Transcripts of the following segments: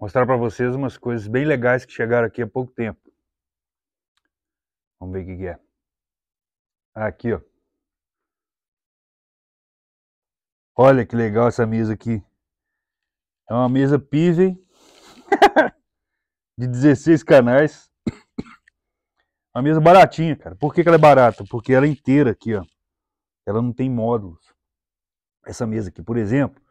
mostrar para vocês umas coisas bem legais que chegaram aqui há pouco tempo. Vamos ver o que, é. Aqui, ó. Olha que legal essa mesa aqui. É uma mesa Piven de 16 canais. Uma mesa baratinha, cara. Por que, que ela é barata? Porque ela é inteira aqui, ó. Ela não tem módulos. Essa mesa aqui, por exemplo,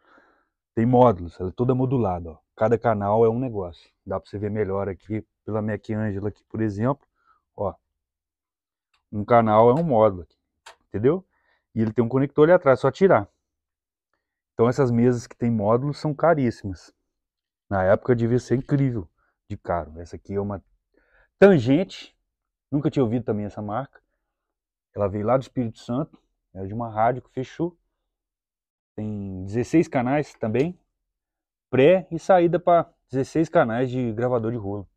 tem módulos, ela é toda modulada. Ó. Cada canal é um negócio. Dá para você ver melhor aqui pela Mac Angela aqui, por exemplo. Ó, um canal é um módulo, aqui, entendeu? E ele tem um conector ali atrás, é só tirar. Então essas mesas que tem módulos são caríssimas. Na época devia ser incrível de caro. Essa aqui é uma Tangente, nunca tinha ouvido também essa marca. Ela veio lá do Espírito Santo, era é de uma rádio que fechou tem 16 canais também, pré e saída para 16 canais de gravador de rolo.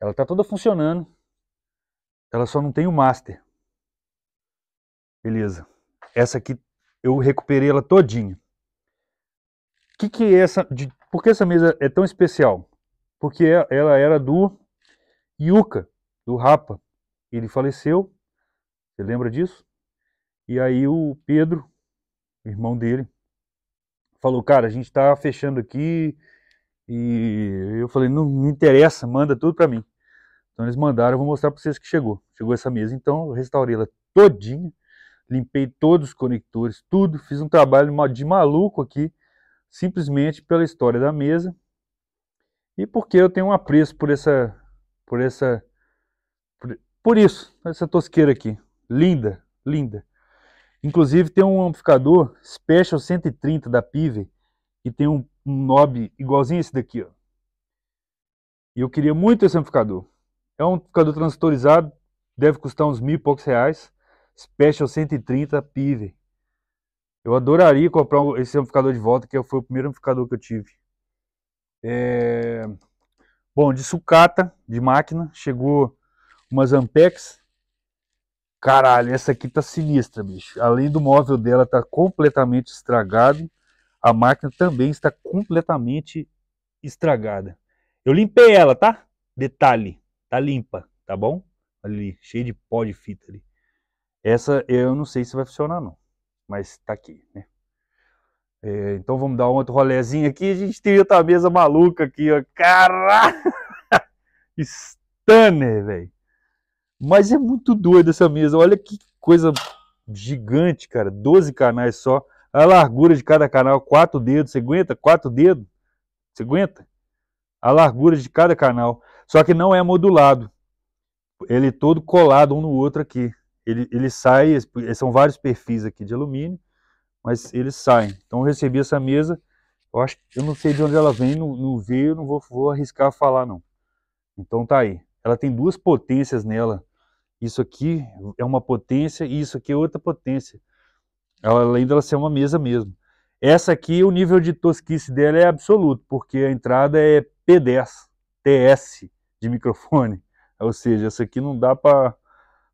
Ela tá toda funcionando, ela só não tem o master. Beleza. Essa aqui eu recuperei ela todinha. Que que é essa? De, por que essa mesa é tão especial? Porque é, ela era do Yuka, do Rapa. Ele faleceu. Você lembra disso? E aí o Pedro, irmão dele, falou, cara, a gente tá fechando aqui. E eu falei, não me interessa, manda tudo para mim. Então eles mandaram, eu vou mostrar para vocês que chegou. Chegou essa mesa, então eu restaurei ela todinha, limpei todos os conectores, tudo, fiz um trabalho de maluco aqui, simplesmente pela história da mesa e porque eu tenho um apreço por essa por essa por, por isso, essa tosqueira aqui. Linda, linda. Inclusive tem um amplificador Special 130 da Pive que tem um, um knob igualzinho esse daqui, ó. E eu queria muito esse amplificador. É um amplificador transistorizado, deve custar uns mil e poucos reais. Special 130 Pive. Eu adoraria comprar esse amplificador de volta, que foi o primeiro amplificador que eu tive. É... Bom, de sucata, de máquina, chegou umas Ampex Caralho, essa aqui tá sinistra, bicho. Além do móvel dela tá completamente estragado, a máquina também está completamente estragada. Eu limpei ela, tá? Detalhe, tá limpa, tá bom? Ali, cheio de pó de fita ali. Essa eu não sei se vai funcionar não, mas tá aqui, né? É, então vamos dar um outro rolezinho aqui. A gente tem outra mesa maluca aqui, ó. Caralho! Stunner, velho. Mas é muito doido essa mesa. Olha que coisa gigante, cara. 12 canais só. A largura de cada canal, quatro dedos. Você aguenta? Quatro dedos? Você aguenta? A largura de cada canal. Só que não é modulado. Ele é todo colado um no outro aqui. Ele, ele sai, são vários perfis aqui de alumínio, mas eles saem. Então eu recebi essa mesa. Eu acho eu não sei de onde ela vem, não, não veio, não vou, vou arriscar falar não. Então tá aí ela tem duas potências nela. Isso aqui é uma potência e isso aqui é outra potência. Ela, além dela ser uma mesa mesmo. Essa aqui, o nível de tosquice dela é absoluto, porque a entrada é P10, TS de microfone. Ou seja, essa aqui não dá para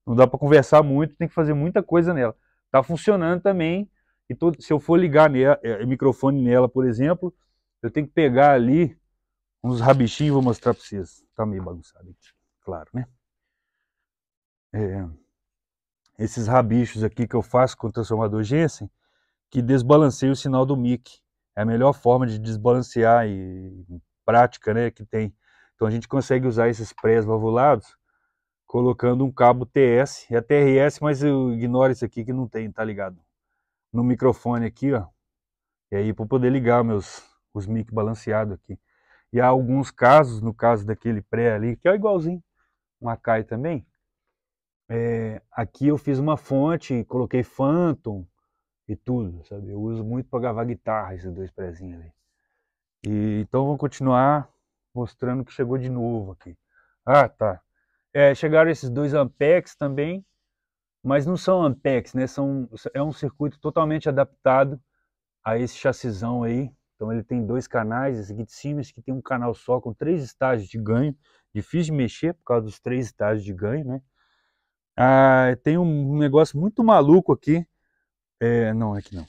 não dá para conversar muito, tem que fazer muita coisa nela. Tá funcionando também. E se eu for ligar nela, é, é, microfone nela, por exemplo, eu tenho que pegar ali uns rabichinhos, vou mostrar para vocês. Tá meio bagunçado aqui claro, né? É, esses rabichos aqui que eu faço com o transformador Jensen, que desbalanceia o sinal do mic. É a melhor forma de desbalancear e prática, né, que tem. Então a gente consegue usar esses pré valvulados colocando um cabo TS, é TRS, mas eu ignoro isso aqui que não tem, tá ligado? No microfone aqui, ó. E aí para poder ligar meus os mic balanceado aqui. E há alguns casos, no caso daquele pré ali, que é igualzinho um Akai também. É, aqui eu fiz uma fonte, coloquei Phantom e tudo, sabe? Eu uso muito para gravar guitarra esses dois prezinhos ali. E, então vou continuar mostrando que chegou de novo aqui. Ah, tá. É, chegaram esses dois Ampex também, mas não são Ampex, né? São, é um circuito totalmente adaptado a esse chassizão aí. Então ele tem dois canais, esse aqui de cima, esse aqui tem um canal só com três estágios de ganho difícil de mexer por causa dos três estágios de ganho, né? Ah, tem um negócio muito maluco aqui. É, não, aqui é não.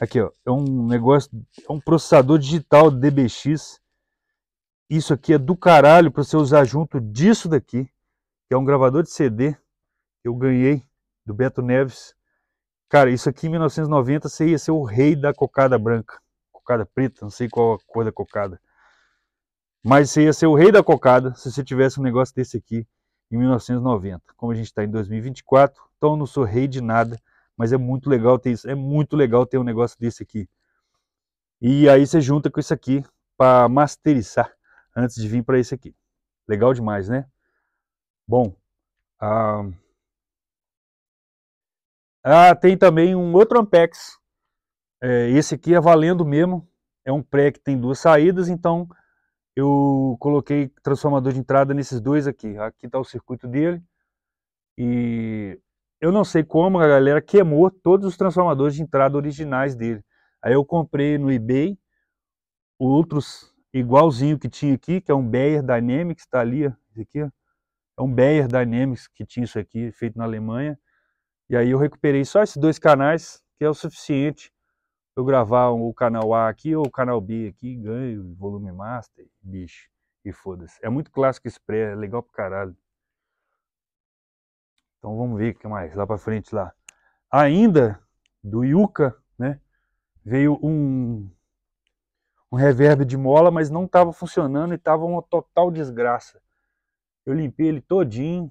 Aqui, ó, é um negócio, é um processador digital DBX. Isso aqui é do caralho para você usar junto disso daqui, que é um gravador de CD que eu ganhei do Beto Neves. Cara, isso aqui em 1990 você ia ser o rei da cocada branca, cocada preta, não sei qual a cor da cocada. Mas você ia ser o rei da cocada se você tivesse um negócio desse aqui em 1990. Como a gente está em 2024, então eu não sou rei de nada, mas é muito legal ter isso. É muito legal ter um negócio desse aqui. E aí você junta com isso aqui para masterizar antes de vir para esse aqui. Legal demais, né? Bom, ah, ah tem também um outro Ampex. É, esse aqui é valendo mesmo. É um pré que tem duas saídas, então eu coloquei transformador de entrada nesses dois aqui. Aqui está o circuito dele. E eu não sei como a galera queimou todos os transformadores de entrada originais dele. Aí eu comprei no eBay outros igualzinho que tinha aqui, que é um Beyer Dynamics, está ali, esse aqui, é um Beyer Dynamics que tinha isso aqui, feito na Alemanha. E aí eu recuperei só esses dois canais, que é o suficiente eu gravar o canal A aqui ou o canal B aqui, ganho volume master, bicho, e foda-se. É muito clássico esse pré, é legal pra caralho. Então vamos ver o que mais lá pra frente lá. Ainda do Yuka, né, veio um, um reverb de mola, mas não tava funcionando e tava uma total desgraça. Eu limpei ele todinho,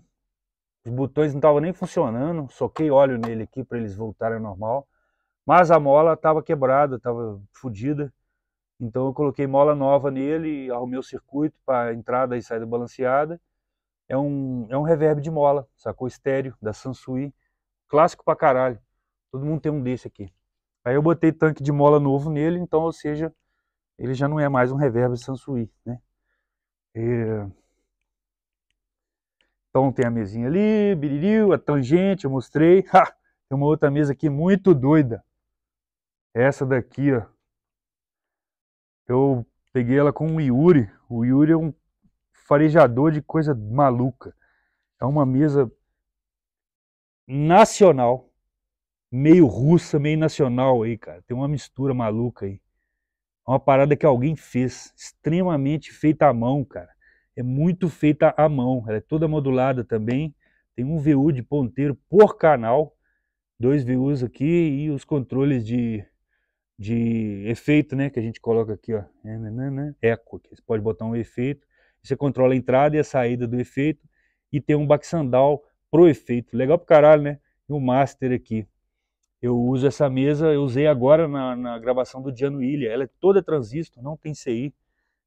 os botões não estavam nem funcionando, soquei óleo nele aqui para eles voltarem ao normal. Mas a mola estava quebrada, estava fodida. Então eu coloquei mola nova nele, arrumei o circuito para entrada e saída balanceada. É um, é um reverb de mola, sacou? Estéreo, da Sansui. Clássico pra caralho. Todo mundo tem um desse aqui. Aí eu botei tanque de mola novo nele, então, ou seja, ele já não é mais um reverb Sansui, né? E... Então tem a mesinha ali, biririu, a tangente, eu mostrei. Ha! Tem uma outra mesa aqui muito doida. Essa daqui, ó. Eu peguei ela com o Yuri. O Yuri é um farejador de coisa maluca. É uma mesa nacional, meio russa, meio nacional aí, cara. Tem uma mistura maluca aí. É uma parada que alguém fez, extremamente feita à mão, cara. É muito feita à mão, ela é toda modulada também. Tem um VU de ponteiro por canal, dois VUs aqui e os controles de de efeito, né? Que a gente coloca aqui, ó. É, né, né, né. Eco. Aqui. Você pode botar um efeito. Você controla a entrada e a saída do efeito. E tem um backsandal pro efeito. Legal pro caralho, né? E o master aqui. Eu uso essa mesa, eu usei agora na, na gravação do Diano Ilha. Ela é toda transistor, não tem CI.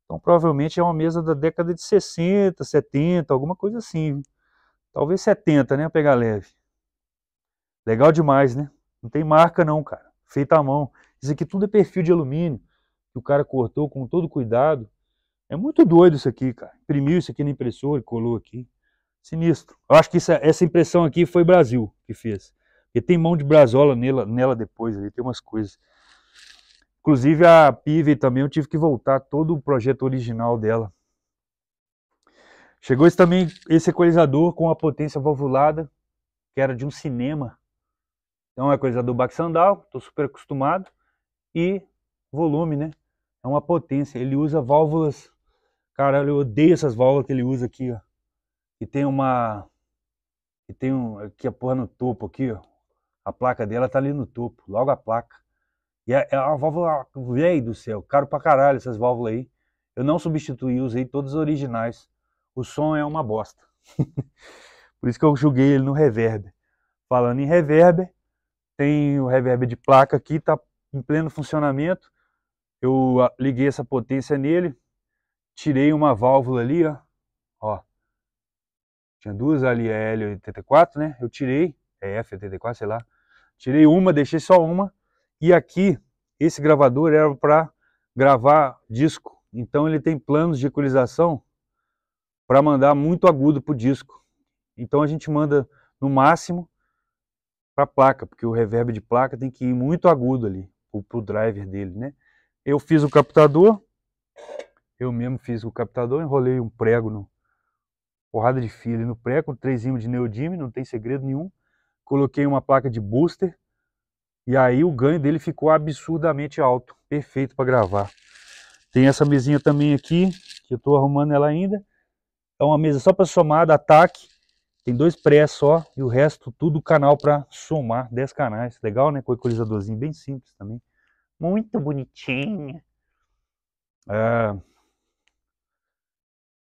Então provavelmente é uma mesa da década de 60, 70, alguma coisa assim. Viu? Talvez 70, né? Pegar leve. Legal demais, né? Não tem marca não, cara. Feita à mão. Isso aqui tudo é perfil de alumínio que o cara cortou com todo cuidado. É muito doido isso aqui, cara. Imprimiu isso aqui na impressora e colou aqui. Sinistro. Eu acho que isso, essa impressão aqui foi Brasil que fez. e tem mão de brazola nela, nela depois, ali, tem umas coisas. Inclusive a Pive também, eu tive que voltar todo o projeto original dela. Chegou esse também, esse equalizador com a potência valvulada, que era de um cinema. Então é um equalizador Baxandal, estou super acostumado e volume, né? É uma potência. Ele usa válvulas. Caralho, eu odeio essas válvulas que ele usa aqui, ó. E tem uma. E tem um. Aqui a porra no topo, aqui, ó. A placa dela tá ali no topo, logo a placa. E é, é uma válvula. Velho do céu, caro pra caralho essas válvulas aí. Eu não substituí, usei todas as originais. O som é uma bosta. Por isso que eu joguei ele no reverb. Falando em reverb, tem o reverb de placa aqui, tá em pleno funcionamento. Eu liguei essa potência nele, tirei uma válvula ali, ó. ó. Tinha duas ali, a L84, né? Eu tirei, é F84, sei lá. Tirei uma, deixei só uma. E aqui, esse gravador era para gravar disco. Então ele tem planos de equalização para mandar muito agudo para o disco. Então a gente manda no máximo para a placa, porque o reverb de placa tem que ir muito agudo ali para o driver dele, né? Eu fiz o captador, eu mesmo fiz o captador, enrolei um prego, no, porrada de fio no prego, três trezinho de neodímio, não tem segredo nenhum. Coloquei uma placa de booster e aí o ganho dele ficou absurdamente alto, perfeito para gravar. Tem essa mesinha também aqui, que eu estou arrumando ela ainda. É uma mesa só para somar, ataque. Tem dois pré só e o resto tudo canal para somar 10 canais. Legal, né? Com equalizadorzinho bem simples também. Muito bonitinha. O ah,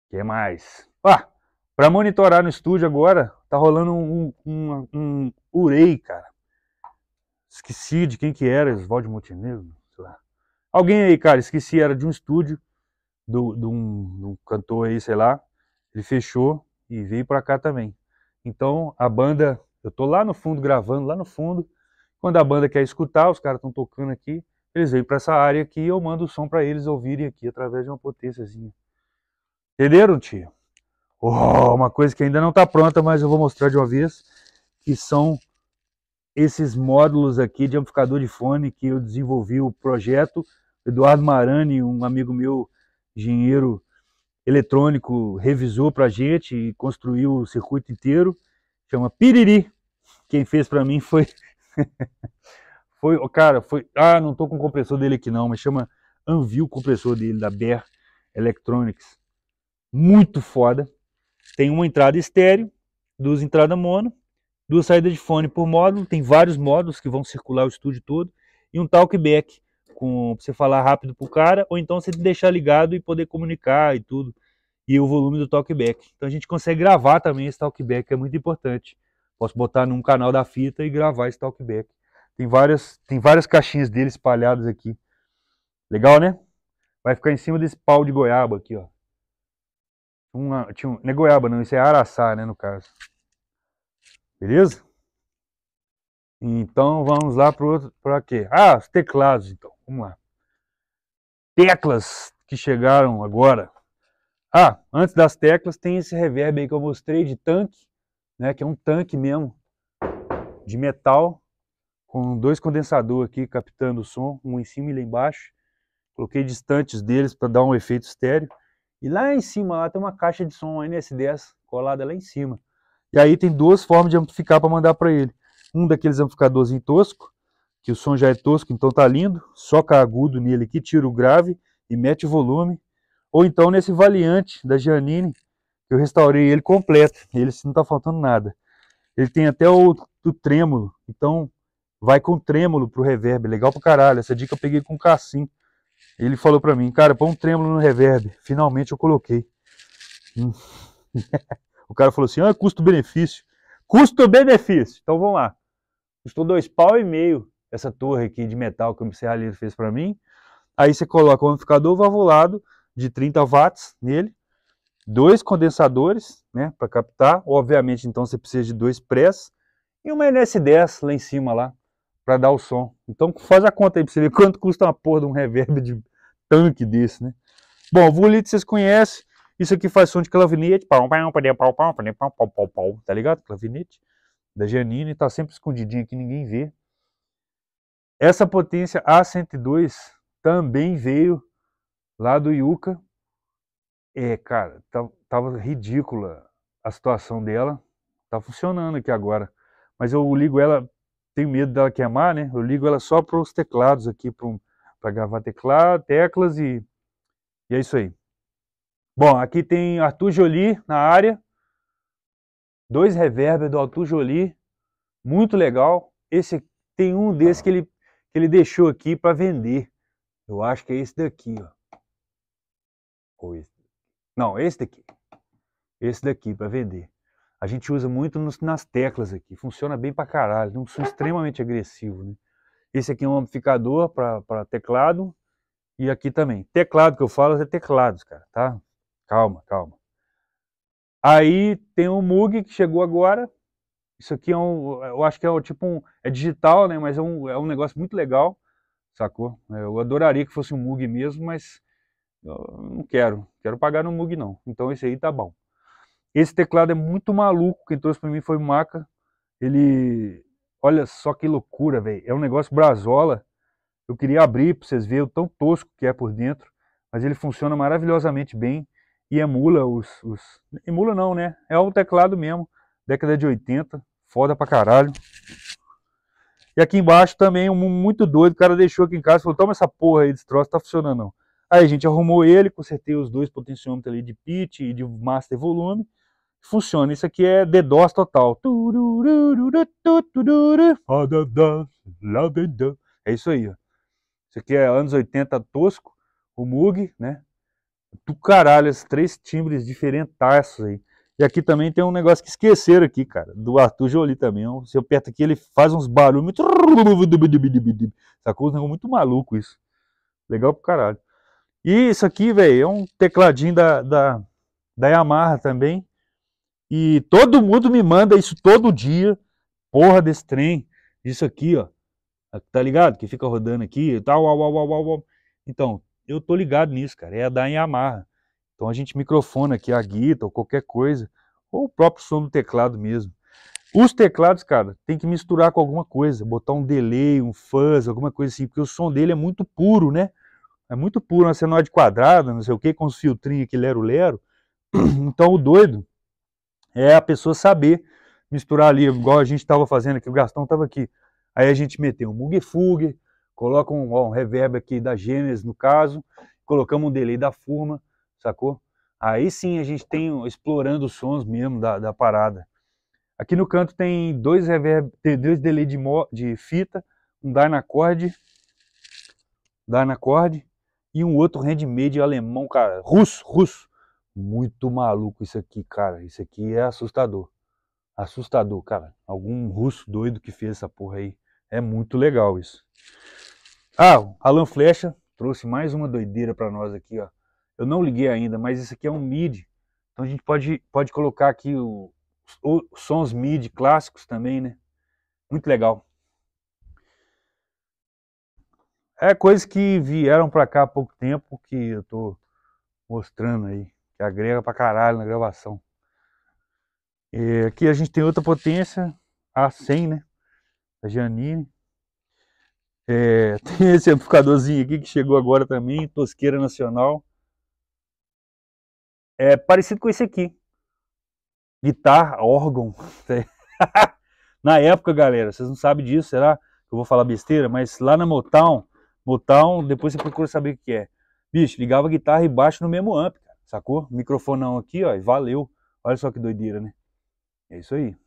que mais? Ah, para monitorar no estúdio agora, tá rolando um, um, um Urei, cara. Esqueci de quem que era, Oswaldo Montenegro, sei lá. Alguém aí, cara, esqueci, era de um estúdio, de um, um cantor aí, sei lá. Ele fechou e veio para cá também. Então a banda, eu tô lá no fundo gravando, lá no fundo. Quando a banda quer escutar, os caras estão tocando aqui, eles vêm para essa área aqui e eu mando o som para eles ouvirem aqui através de uma potênciazinha. Entenderam, tio? Oh, uma coisa que ainda não está pronta, mas eu vou mostrar de uma vez, que são esses módulos aqui de amplificador de fone que eu desenvolvi o projeto. Eduardo Marani, um amigo meu, engenheiro eletrônico revisou para a gente e construiu o circuito inteiro. Chama Piriri. Quem fez para mim foi... foi, cara, foi... Ah, não tô com o compressor dele aqui não, mas chama Anvil compressor dele, da Bear Electronics. Muito foda. Tem uma entrada estéreo, duas entradas mono, duas saídas de fone por módulo, tem vários módulos que vão circular o estúdio todo, e um talkback com pra você falar rápido pro cara, ou então você deixar ligado e poder comunicar e tudo. E o volume do talkback. Então a gente consegue gravar também esse talkback, é muito importante. Posso botar num canal da fita e gravar esse talkback. Tem várias, tem várias caixinhas dele espalhadas aqui. Legal, né? Vai ficar em cima desse pau de goiaba aqui, ó. Uma, tinha um, não é goiaba não, isso é araçá, né, no caso. Beleza? Então vamos lá para quê? Ah, os teclados então. Vamos lá. Teclas que chegaram agora. Ah, antes das teclas tem esse reverb aí que eu mostrei de tanque, né? Que é um tanque mesmo de metal com dois condensadores aqui captando o som, um em cima e lá embaixo. Coloquei distantes deles para dar um efeito estéreo. E lá em cima lá tem uma caixa de som NS10 colada lá em cima. E aí tem duas formas de amplificar para mandar para ele. Um daqueles amplificadores em tosco que o som já é tosco, então tá lindo, soca agudo nele aqui, tira o grave e mete o volume. Ou então nesse Valiante da Giannini, que eu restaurei ele completo, ele não tá faltando nada. Ele tem até o, o trêmulo, então vai com trêmulo pro reverb, legal pra caralho. Essa dica eu peguei com o Cassim. Ele falou pra mim, cara, põe um trêmulo no reverb. Finalmente eu coloquei. Hum. o cara falou assim, ah, custo-benefício. Custo-benefício, então vamos lá. Custou dois pau e meio essa torre aqui de metal que o serralheiro fez para mim. Aí você coloca um amplificador valvulado de 30 watts nele, dois condensadores, né, para captar. Obviamente, então você precisa de dois press e uma ns 10 lá em cima lá para dar o som. Então faz a conta aí para você ver quanto custa uma porra de um reverb de tanque desse, né? Bom, o Vulite vocês conhecem. Isso aqui faz som de clavinete, pau, pau, pau, pau, pau, pau, pau, pau, tá ligado? Clavinete da Janine, tá sempre escondidinho aqui, ninguém vê. Essa potência A102 também veio lá do Yuka. É, cara, tá, tava ridícula a situação dela. Tá funcionando aqui agora. Mas eu ligo ela, tenho medo dela queimar, né? Eu ligo ela só para os teclados aqui, para um, gravar teclado, teclas e, e é isso aí. Bom, aqui tem Arthur Jolie na área. Dois reverber do Arthur Jolie. Muito legal. Esse tem um desse ah. que ele que ele deixou aqui para vender. Eu acho que é esse daqui, ó. Ou esse. Não, esse daqui. Esse daqui para vender. A gente usa muito nos, nas teclas aqui. Funciona bem para caralho. Um som extremamente agressivo, né? Esse aqui é um amplificador para teclado. E aqui também. Teclado que eu falo é teclados, cara, tá? Calma, calma. Aí tem o Mug que chegou agora, isso aqui é um, eu acho que é um, tipo um, é digital, né? Mas é um, é um negócio muito legal, sacou? É, eu adoraria que fosse um Mug mesmo, mas não quero, quero pagar no Mug não. Então esse aí tá bom. Esse teclado é muito maluco, quem trouxe para mim foi o Maca. Ele, olha só que loucura, velho. É um negócio brazola. Eu queria abrir para vocês verem o tão tosco que é por dentro, mas ele funciona maravilhosamente bem e emula os, os... emula não, né? É o teclado mesmo década de 80, foda pra caralho. E aqui embaixo também um muito doido, o cara deixou aqui em casa, falou, toma essa porra aí desse troço, tá funcionando não. Aí a gente arrumou ele, consertei os dois potenciômetros ali de pitch e de master volume. Funciona, isso aqui é DDoS total. É isso aí, ó. Isso aqui é anos 80 tosco, o Moog, né? Do caralho, esses três timbres diferentaços aí. E aqui também tem um negócio que esqueceram aqui, cara, do Arthur Jolie também. É se eu perto aqui, ele faz uns barulhos muito... Sacou? Um negócio muito maluco isso. Legal pro caralho. E isso aqui, velho, é um tecladinho da, da, da Yamaha também. E todo mundo me manda isso todo dia. Porra desse trem. Isso aqui, ó. Tá ligado? Que fica rodando aqui e tal. Então, eu tô ligado nisso, cara. É a da Yamaha. Então a gente microfona aqui a guita ou qualquer coisa, ou o próprio som do teclado mesmo. Os teclados, cara, tem que misturar com alguma coisa, botar um delay, um fuzz, alguma coisa assim, porque o som dele é muito puro, né? É muito puro, uma senoide quadrada, não sei o que, com os filtrinhos aqui, lero-lero. Então o doido é a pessoa saber misturar ali, igual a gente estava fazendo aqui, o Gastão estava aqui. Aí a gente meteu um Fugue, coloca um, ó, um reverb aqui da Gênesis, no caso, colocamos um delay da Furma, sacou? Aí sim a gente tem explorando os sons mesmo da, da parada. Aqui no canto tem dois reverb, tem dois delay de, mo, de fita, um Dynacord, Dynacord e um outro handmade alemão, cara, russo, russo. Muito maluco isso aqui, cara. Isso aqui é assustador. Assustador, cara. Algum russo doido que fez essa porra aí. É muito legal isso. Ah, Alan Flecha trouxe mais uma doideira para nós aqui, ó. Eu não liguei ainda, mas isso aqui é um MIDI. Então a gente pode, pode colocar aqui o, o, sons MIDI clássicos também, né? Muito legal. É coisas que vieram para cá há pouco tempo que eu tô mostrando aí, que agrega pra caralho na gravação. E aqui a gente tem outra potência, A100, né? A Janine. É, tem esse amplificadorzinho aqui que chegou agora também, Tosqueira Nacional é parecido com esse aqui. Guitarra, órgão. na época, galera, vocês não sabem disso, será que eu vou falar besteira? Mas lá na Motown, Motown, depois você procura saber o que é. Bicho, ligava guitarra e baixo no mesmo amp, sacou? Microfonão aqui, ó, e valeu. Olha só que doideira, né? É isso aí.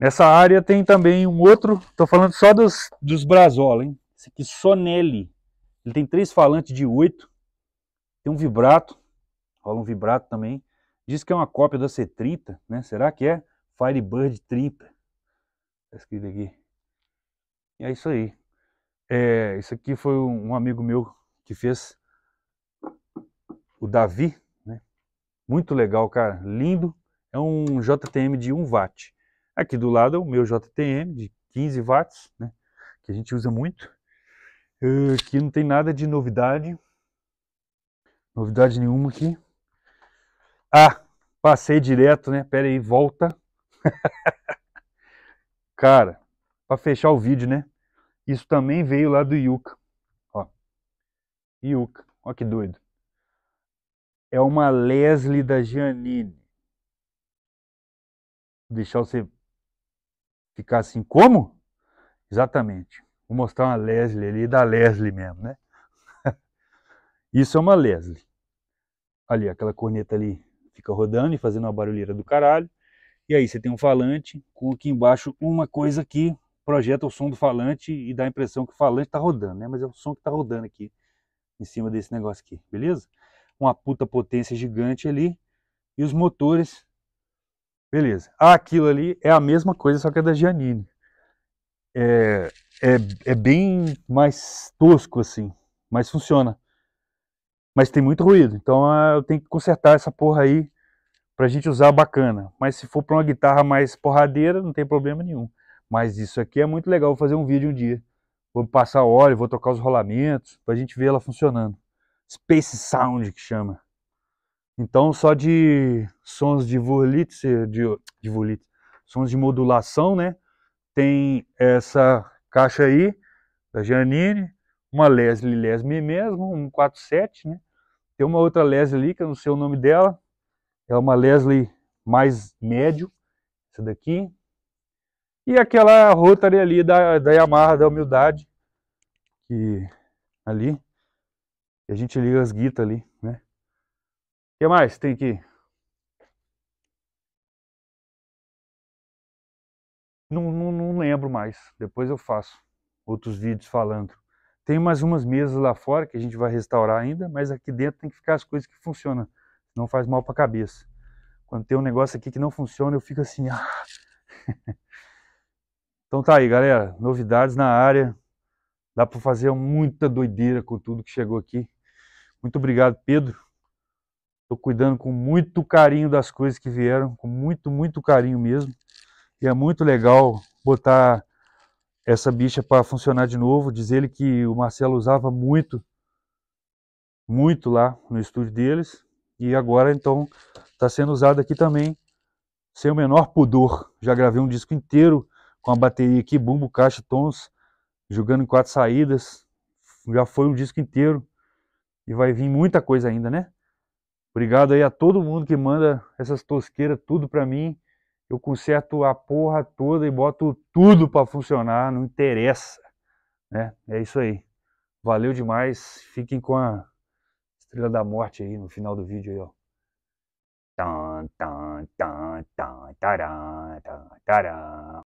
Nessa área tem também um outro, tô falando só dos, dos Brazola, hein? Esse aqui, Sonelli. Ele tem três falantes de oito, tem um vibrato, rola um vibrato também. Diz que é uma cópia da C30, né? Será que é? Firebird 30. Tá escrito aqui. E é isso aí. É, isso aqui foi um amigo meu que fez o Davi, né? Muito legal, cara. Lindo. É um JTM de 1 watt. Aqui do lado é o meu JTM de 15 watts, né? Que a gente usa muito. Aqui ah, não tem nada de novidade. Novidade nenhuma aqui. Ah, passei direto, né? Pera aí, volta. Cara, para fechar o vídeo, né? Isso também veio lá do Yuka. Ó. Yuka. Ó que doido. É uma Leslie da Giannini. Vou deixar você ficar assim, como? Exatamente. Vou mostrar uma Leslie ali, da Leslie mesmo, né? Isso é uma Leslie. Ali, aquela corneta ali fica rodando e fazendo uma barulheira do caralho. E aí você tem um falante com aqui embaixo uma coisa que projeta o som do falante e dá a impressão que o falante está rodando, né? Mas é o som que está rodando aqui em cima desse negócio aqui, beleza? Uma puta potência gigante ali e os motores, beleza. Aquilo ali é a mesma coisa, só que é da Giannini. É, é, é bem mais tosco assim, mas funciona. Mas tem muito ruído, então ah, eu tenho que consertar essa porra aí pra gente usar bacana. Mas se for pra uma guitarra mais porradeira, não tem problema nenhum. Mas isso aqui é muito legal, vou fazer um vídeo um dia. Vou passar óleo, vou trocar os rolamentos, pra gente ver ela funcionando. Space Sound que chama. Então só de sons de volit, de, de sons de modulação, né? Tem essa caixa aí, da Janine, uma Leslie Leslie mesmo, um 47, né? Tem uma outra Leslie ali, que eu não sei o nome dela. É uma Leslie mais médio, essa daqui. E aquela Rotary ali da, da Yamaha da Humildade, que ali. E a gente liga as guitas ali, né? O que mais tem aqui? Não, não, não lembro mais. Depois eu faço outros vídeos falando. Tem mais umas mesas lá fora que a gente vai restaurar ainda, mas aqui dentro tem que ficar as coisas que funcionam, não faz mal para a cabeça. Quando tem um negócio aqui que não funciona, eu fico assim, ah. Então tá aí, galera, novidades na área. Dá para fazer muita doideira com tudo que chegou aqui. Muito obrigado, Pedro. Estou cuidando com muito carinho das coisas que vieram, com muito, muito carinho mesmo. E é muito legal botar essa bicha para funcionar de novo. Diz ele que o Marcelo usava muito, muito lá no estúdio deles. E agora, então, está sendo usado aqui também, sem o menor pudor. Já gravei um disco inteiro com a bateria aqui, bumbo, caixa, tons, jogando em quatro saídas. Já foi um disco inteiro. E vai vir muita coisa ainda, né? Obrigado aí a todo mundo que manda essas tosqueiras tudo para mim eu conserto a porra toda e boto tudo para funcionar, não interessa. Né? É isso aí. Valeu demais. Fiquem com a Estrela da Morte aí no final do vídeo aí, ó. Tan, tan, tan, tan, taran, tan, taran.